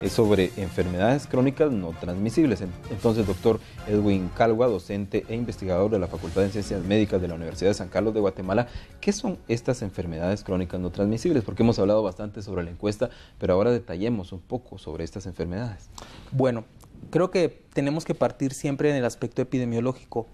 es sobre enfermedades crónicas no transmisibles. Entonces, doctor Edwin Calwa, docente e investigador de la Facultad de Ciencias Médicas de la Universidad de San Carlos de Guatemala, ¿qué son estas enfermedades crónicas no transmisibles? Porque hemos hablado bastante sobre la encuesta, pero ahora detallemos un poco sobre estas enfermedades. Bueno, creo que tenemos que partir siempre en el aspecto epidemiológico.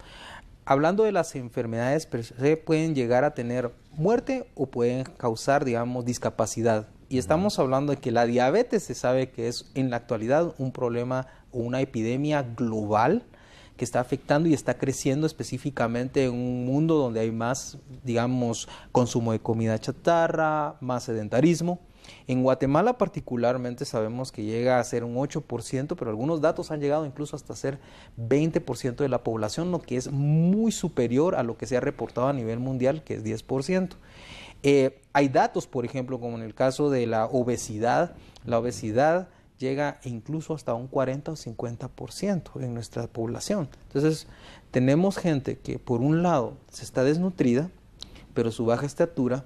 Hablando de las enfermedades, se pueden llegar a tener muerte o pueden causar, digamos, discapacidad. Y estamos hablando de que la diabetes se sabe que es en la actualidad un problema o una epidemia global que está afectando y está creciendo específicamente en un mundo donde hay más, digamos, consumo de comida chatarra, más sedentarismo. En Guatemala particularmente sabemos que llega a ser un 8%, pero algunos datos han llegado incluso hasta ser 20% de la población, lo que es muy superior a lo que se ha reportado a nivel mundial, que es 10%. Eh, hay datos, por ejemplo, como en el caso de la obesidad. La obesidad llega incluso hasta un 40 o 50% en nuestra población. Entonces, tenemos gente que por un lado se está desnutrida, pero su baja estatura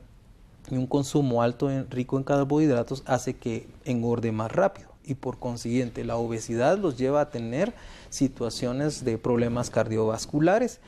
y un consumo alto rico en carbohidratos hace que engorde más rápido y por consiguiente la obesidad los lleva a tener situaciones de problemas cardiovasculares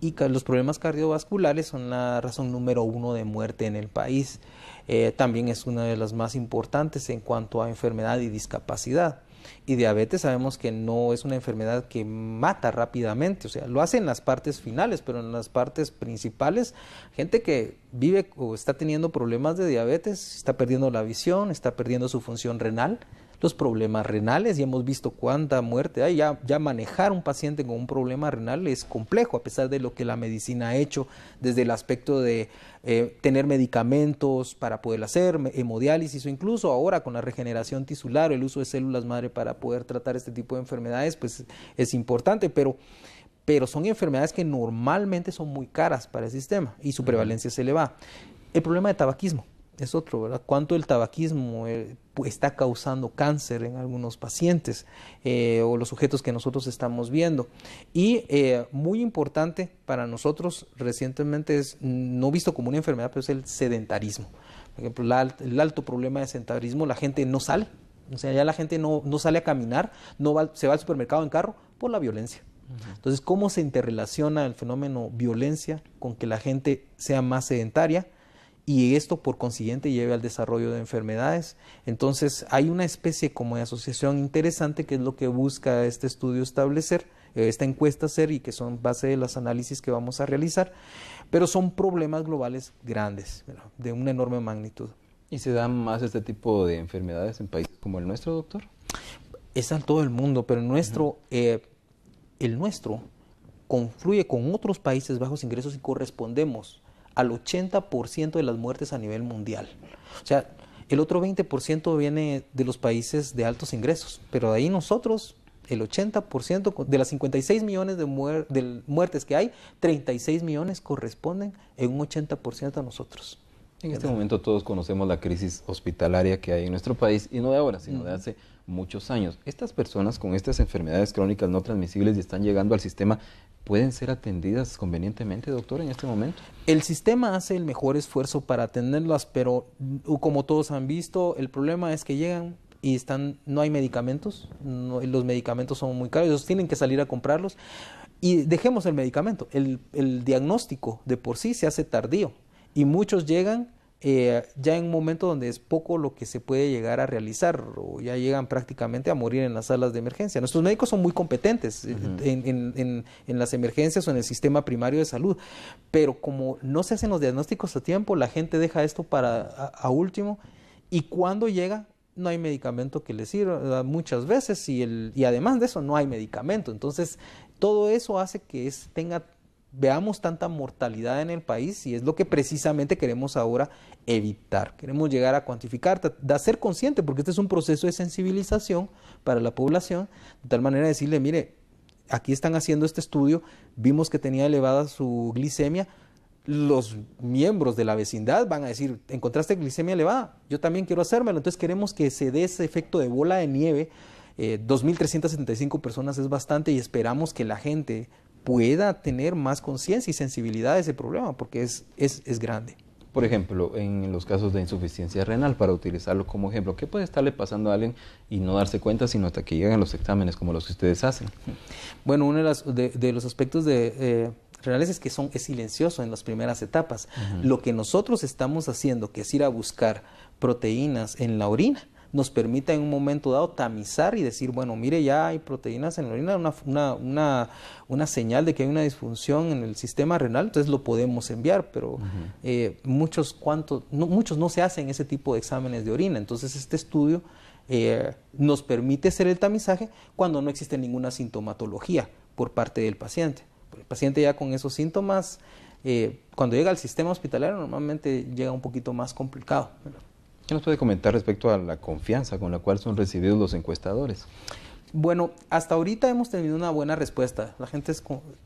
y los problemas cardiovasculares son la razón número uno de muerte en el país. Eh, también es una de las más importantes en cuanto a enfermedad y discapacidad. Y diabetes sabemos que no es una enfermedad que mata rápidamente, o sea, lo hace en las partes finales, pero en las partes principales, gente que vive o está teniendo problemas de diabetes, está perdiendo la visión, está perdiendo su función renal, los problemas renales, y hemos visto cuánta muerte hay, ya, manejar un paciente con un problema renal es complejo, a pesar de lo que la medicina ha hecho desde el aspecto de eh, tener medicamentos para poder hacer, hemodiálisis o incluso ahora con la regeneración tisular, el uso de células madre para poder tratar este tipo de enfermedades, pues es importante, pero pero son enfermedades que normalmente son muy caras para el sistema y su prevalencia se eleva. El problema de tabaquismo es otro, ¿verdad? Cuánto el tabaquismo eh, está causando cáncer en algunos pacientes eh, o los sujetos que nosotros estamos viendo. Y eh, muy importante para nosotros recientemente es, no visto como una enfermedad, pero es el sedentarismo. Por ejemplo, el alto problema de sedentarismo, la gente no sale, o sea, ya la gente no, sale a caminar, no se va al supermercado en carro por la violencia. Entonces, ¿cómo se interrelaciona el fenómeno violencia con que la gente sea más sedentaria? y esto por consiguiente lleve al desarrollo de enfermedades. Entonces hay una especie como de asociación interesante que es lo que busca este estudio establecer, eh, esta encuesta hacer y que son base de los análisis que vamos a realizar, pero son problemas globales grandes, de una enorme magnitud. ¿Y se dan más este tipo de enfermedades en países como el nuestro, doctor? Es en todo el mundo, pero nuestro, eh, el nuestro confluye con otros países bajos ingresos y correspondemos al 80% de las muertes a nivel mundial. O sea, el otro 20% viene de los países de altos ingresos, pero de ahí nosotros, el 80% de las 56 millones de, muertes que hay, 36 millones corresponden en un 80% a nosotros. En este momento todos conocemos la crisis hospitalaria que hay en nuestro país, y no de ahora, sino de hace muchos años. Estas personas con estas enfermedades crónicas no transmisibles y están llegando al sistema pueden ser atendidas convenientemente, doctor, en este momento? El sistema hace el mejor esfuerzo para atenderlas, pero mm, como todos han visto, el problema es que llegan y están, no hay medicamentos, los medicamentos son muy caros, ellos tienen que salir a comprarlos. Y dejemos el medicamento, el diagnóstico de por sí se hace tardío y muchos llegan eh, ya en un momento donde es poco lo que se puede llegar a realizar o ya llegan prácticamente a morir en las salas de emergencia. Nuestros médicos son muy competentes eh, en, las emergencias o en el sistema primario de salud, pero como no se hacen los diagnósticos a tiempo, la gente deja esto para a, último y cuando llega no hay medicamento que le sirva muchas veces y, el, y además de eso no hay medicamento. Entonces todo eso hace que es, tenga veamos tanta mortalidad en el país y es lo que precisamente queremos ahora evitar. Queremos llegar a cuantificar, a ser consciente, porque este es un proceso de sensibilización para la población, de tal manera decirle, mire, aquí están haciendo este estudio, vimos que tenía elevada su glicemia, los miembros de la vecindad van a decir, encontraste glicemia elevada, yo también quiero hacérmelo, entonces queremos que se dé ese efecto de bola de nieve. 2.375 eh, personas es bastante y esperamos que la gente pueda tener más conciencia y sensibilidad a ese problema, porque es, es, grande. Por ejemplo, en los casos de insuficiencia renal, para utilizarlo como ejemplo, ¿qué puede estarle pasando a alguien y no darse cuenta sino hasta que lleguen los exámenes como los que ustedes hacen? Bueno, uno de, los aspectos de, eh, renales es que son, es silencioso en las primeras etapas. Lo que nosotros estamos haciendo, que es ir a buscar proteínas en la orina, nos permite en un momento dado tamizar y decir, bueno, mire, ya hay proteínas en la orina, una, señal de que hay una disfunción en el sistema renal, entonces lo podemos enviar, pero eh, muchos, cuantos, no, muchos no se hacen ese tipo de exámenes de orina, entonces este estudio eh, nos permite hacer el tamizaje cuando no existe ninguna sintomatología por parte del paciente. El paciente ya con esos síntomas, eh, cuando llega al sistema hospitalario normalmente llega un poquito más complicado. ¿Qué nos puede comentar respecto a la confianza con la cual son recibidos los encuestadores? Bueno, hasta ahorita hemos tenido una buena respuesta. La gente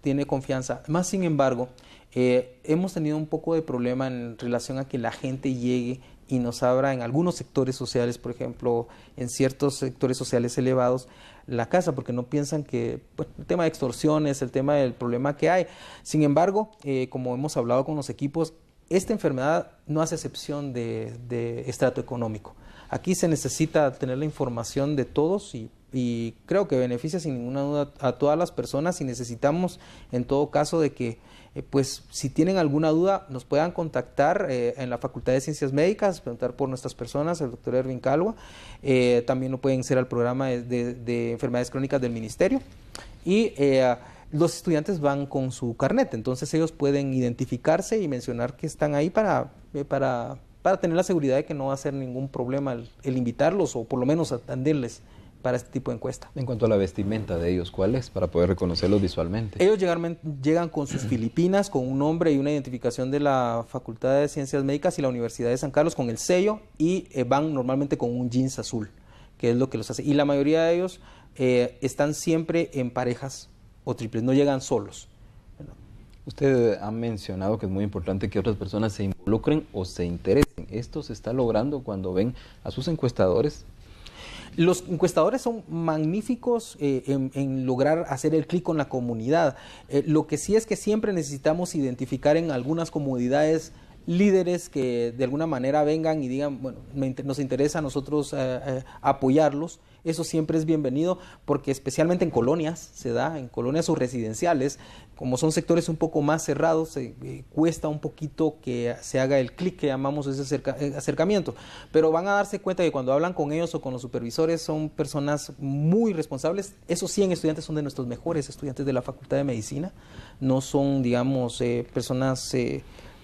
tiene confianza. Más sin embargo, eh, hemos tenido un poco de problema en relación a que la gente llegue y nos abra en algunos sectores sociales, por ejemplo, en ciertos sectores sociales elevados, la casa, porque no piensan que el tema de extorsiones, el tema del problema que hay. Sin embargo, eh, como hemos hablado con los equipos, esta enfermedad no hace excepción de, estrato económico. Aquí se necesita tener la información de todos y creo que beneficia sin ninguna duda a todas las personas y necesitamos en todo caso de que eh, pues si tienen alguna duda nos puedan contactar eh, en la Facultad de Ciencias Médicas, preguntar por nuestras personas, el doctor Erwin Calwa, eh, también lo pueden ser al programa de, enfermedades crónicas del ministerio y los estudiantes van con su carnet, entonces ellos pueden identificarse y mencionar que están ahí para, eh, tener la seguridad de que no va a ser ningún problema el, invitarlos o por lo menos atenderles para este tipo de encuesta. En cuanto a la vestimenta de ellos, ¿cuál es? Para poder reconocerlos visualmente. Ellos llegan, llegan con sus Filipinas, con un nombre y una identificación de la Facultad de Ciencias Médicas y la Universidad de San Carlos con el sello y eh, van normalmente con un jeans azul, que es lo que los hace. Y la mayoría de ellos eh, están siempre en parejas triples, no llegan solos. Usted ha mencionado que es muy importante que otras personas se involucren o se interesen. ¿Esto se está logrando cuando ven a sus encuestadores? Los encuestadores son magníficos eh, en, lograr hacer el clic con la comunidad. Eh, lo que sí es que siempre necesitamos identificar en algunas comunidades líderes que de alguna manera vengan y digan, bueno, nos interesa a nosotros eh, apoyarlos eso siempre es bienvenido porque especialmente en colonias se da, en colonias o residenciales, como son sectores un poco más cerrados, eh, cuesta un poquito que se haga el clic que llamamos ese eh, acercamiento. Pero van a darse cuenta que cuando hablan con ellos o con los supervisores son personas muy responsables. Esos 100 estudiantes son de nuestros mejores estudiantes de la Facultad de Medicina, no son, digamos, eh, personas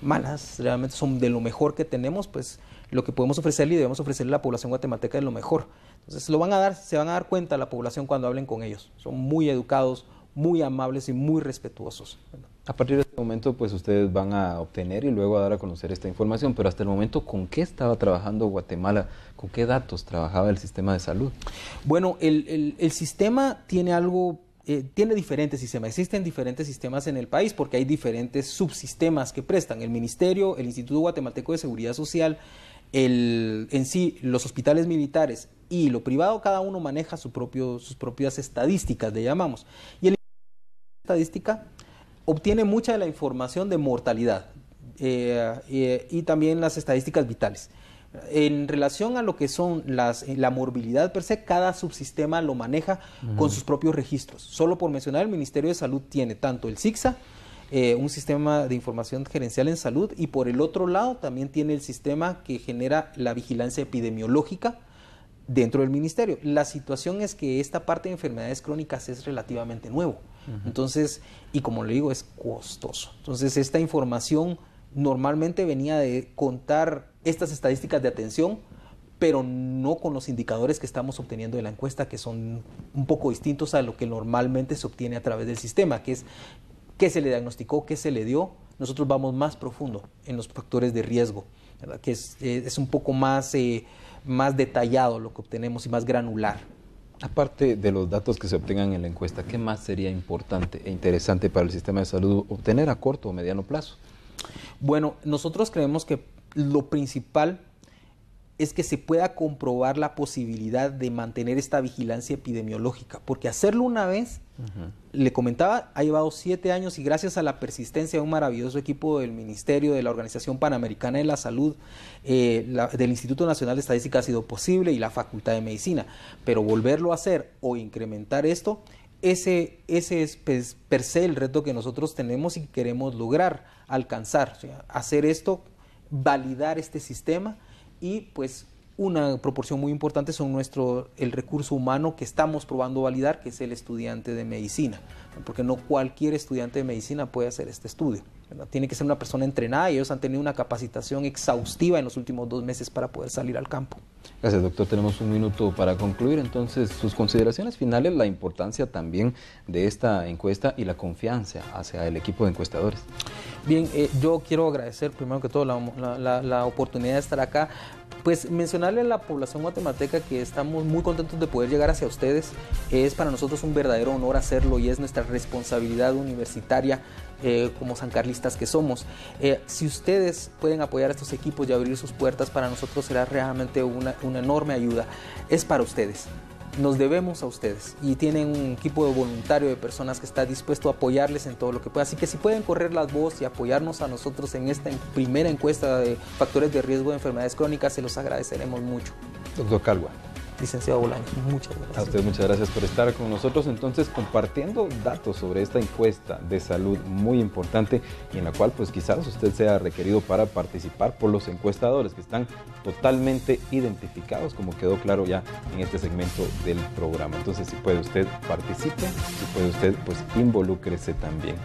malas, realmente son de lo mejor que tenemos, pues lo que podemos ofrecerle y debemos ofrecerle a la población guatemalteca es lo mejor. Entonces lo van a dar, se van a dar cuenta la población cuando hablen con ellos. Son muy educados, muy amables y muy respetuosos. A partir de este momento, pues ustedes van a obtener y luego a dar a conocer esta información, pero hasta el momento, ¿con qué estaba trabajando Guatemala? ¿Con qué datos trabajaba el sistema de salud? Bueno, el, sistema tiene algo eh, tiene diferentes sistemas. Existen diferentes sistemas en el país porque hay diferentes subsistemas que prestan el Ministerio, el Instituto Guatemalteco de Seguridad Social, en sí los hospitales militares y lo privado, cada uno maneja sus propias estadísticas, le llamamos. Y el estadística obtiene mucha de la información de mortalidad eh, y también las estadísticas vitales. En relación a lo que son las, eh, la morbilidad per se, cada subsistema lo maneja con sus propios registros. Solo por mencionar, el Ministerio de Salud tiene tanto el SIGSA, eh, un sistema de información gerencial en salud y por el otro lado también tiene el sistema que genera la vigilancia epidemiológica dentro del ministerio. La situación es que esta parte de enfermedades crónicas es relativamente nuevo. Entonces, y como le digo, es costoso. Entonces, esta información normalmente venía de contar estas estadísticas de atención, pero no con los indicadores que estamos obteniendo de la encuesta, que son un poco distintos a lo que normalmente se obtiene a través del sistema, que es qué se le diagnosticó, qué se le dio, nosotros vamos más profundo en los factores de riesgo, que eh, es, un poco más, eh, más detallado lo que obtenemos y más granular. Aparte de los datos que se obtengan en la encuesta, ¿qué más sería importante e interesante para el sistema de salud obtener a corto o mediano plazo? Bueno, nosotros creemos que lo principal es que se pueda comprobar la posibilidad de mantener esta vigilancia epidemiológica, porque hacerlo una vez le comentaba, ha llevado siete años y gracias a la persistencia de un maravilloso equipo del Ministerio, de la Organización Panamericana de la Salud, eh, del Instituto Nacional de Estadística ha sido posible y la Facultad de Medicina. Pero volverlo a hacer o incrementar esto, ese, ese es pues, per se el reto que nosotros tenemos y queremos lograr, alcanzar, hacer esto, validar este sistema y pues una proporción muy importante son nuestro, el recurso humano que estamos probando validar, que es el estudiante de medicina, porque no cualquier estudiante de medicina puede hacer este estudio. Tiene que ser una persona entrenada y ellos han tenido una capacitación exhaustiva en los últimos dos meses para poder salir al campo. Gracias, doctor. Tenemos un minuto para concluir. Entonces, sus consideraciones finales, la importancia también de esta encuesta y la confianza hacia el equipo de encuestadores. Bien, eh, yo quiero agradecer primero que todo la, la oportunidad de estar acá pues mencionarle a la población guatemalteca que estamos muy contentos de poder llegar hacia ustedes. Es para nosotros un verdadero honor hacerlo y es nuestra responsabilidad universitaria eh, como sancarlistas que somos. Eh, si ustedes pueden apoyar a estos equipos y abrir sus puertas, para nosotros será realmente una, enorme ayuda. Es para ustedes nos debemos a ustedes y tienen un equipo de voluntario de personas que está dispuesto a apoyarles en todo lo que pueda. Así que si pueden correr la voz y apoyarnos a nosotros en esta primera encuesta de factores de riesgo de enfermedades crónicas, se los agradeceremos mucho. Doctor Calwa licenciado Bulán, Muchas gracias. A usted muchas gracias por estar con nosotros, entonces compartiendo datos sobre esta encuesta de salud muy importante y en la cual pues quizás usted sea requerido para participar por los encuestadores que están totalmente identificados, como quedó claro ya en este segmento del programa. Entonces si puede usted participe, si puede usted pues involúcrese también.